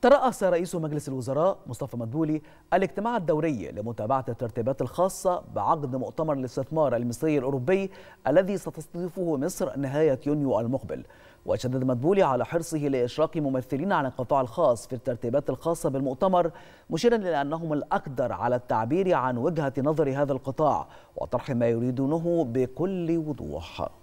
ترأس رئيس مجلس الوزراء مصطفى مدبولي الاجتماع الدوري لمتابعة الترتيبات الخاصة بعقد مؤتمر الاستثمار المصري الأوروبي الذي ستستضيفه مصر نهاية يونيو المقبل وشدد مدبولي على حرصه لإشراك ممثلين عن القطاع الخاص في الترتيبات الخاصة بالمؤتمر مشيرا إلى أنهم الأقدر على التعبير عن وجهة نظر هذا القطاع وطرح ما يريدونه بكل وضوح